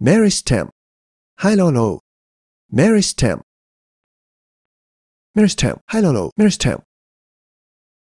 Mary stem. Hi, low Mary's Mary Mary's Mary stem. High low low. Mary